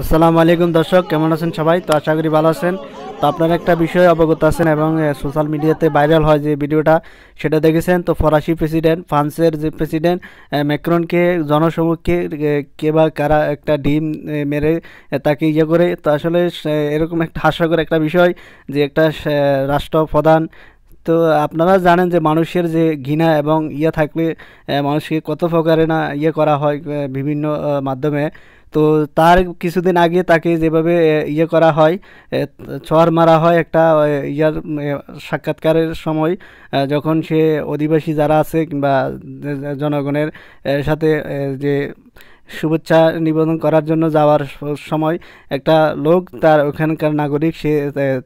আসসালামু আলাইকুম দর্শক কেমন আছেন সবাই তো আশা করি ভালো আছেন তো আপনারা একটা বিষয়ে অবগত আছেন এবং সোশ্যাল মিডিয়াতে ভাইরাল হয় যে ভিডিওটা সেটা দেখেছেন তো ফরাসি প্রেসিডেন্ট ফ্রান্সের যে প্রেসিডেন্ট ম্যাক্রনকে জনসমক্ষে কে বা কারা একটা ডিম মেরে তাকে ইয়ে করে তো আসলে এরকম একটা হাস্যকর একটা বিষয় যে একটা রাষ্ট্রপ্রধান তো আপনারা জানেন যে মানুষের যে ঘৃণা এবং ইয়ে থাকলে মানুষকে কত প্রকারে না ইয়ে করা হয় বিভিন্ন মাধ্যমে তো তার কিছুদিন আগে তাকে যেভাবে ইয়ে করা হয় ছর মারা হয় একটা ইয়ার সাক্ষাৎকারের সময় যখন সে অধিবাসী যারা আছে কিংবা জনগণের সাথে যে শুভেচ্ছা নিবেদন করার জন্য যাওয়ার সময় একটা লোক তার ওখানকার নাগরিক সে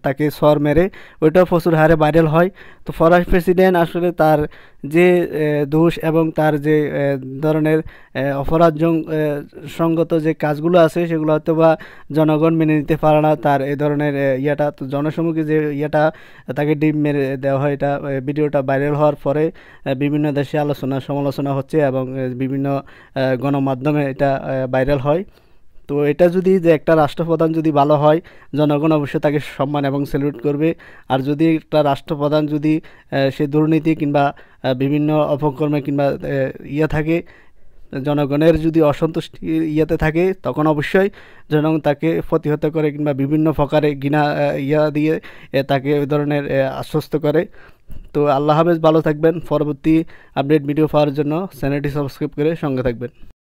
তাকে সর মেরে ওইটাও প্রচুর হারে ভাইরাল হয় তো ফরাস প্রেসিডেন্ট আসলে তার যে দোষ এবং তার যে ধরনের অপরাধ সঙ্গত যে কাজগুলো আছে সেগুলো হয়তো বা জনগণ মেনে নিতে পারে না তার এই ধরনের ইয়াটা তো জনসম্মুখে যে ইয়াটা তাকে ডিম মেরে দেওয়া হয় এটা ভিডিওটা ভাইরাল হওয়ার পরে বিভিন্ন দেশে আলোচনা সমালোচনা হচ্ছে এবং বিভিন্ন গণমাধ্যমে এটা ভাইরাল হয় তো এটা যদি যে একটা রাষ্ট্রপ্রধান যদি ভালো হয় জনগণ অবশ্যই তাকে সম্মান এবং সেলিউট করবে আর যদি একটা রাষ্ট্রপ্রধান যদি সে দুর্নীতি কিংবা বিভিন্ন অপকর্মে কিংবা ইয়ে থাকে জনগণের যদি অসন্তুষ্টি ইয়েতে থাকে তখন অবশ্যই জনগণ তাকে প্রতিহত করে কিংবা বিভিন্ন প্রকারে গিনা ইয়া দিয়ে তাকে ওই ধরনের আশ্বস্ত করে তো আল্লাহ হাফেজ ভালো থাকবেন পরবর্তী আপডেট ভিডিও পাওয়ার জন্য চ্যানেলটি সাবস্ক্রাইব করে সঙ্গে থাকবেন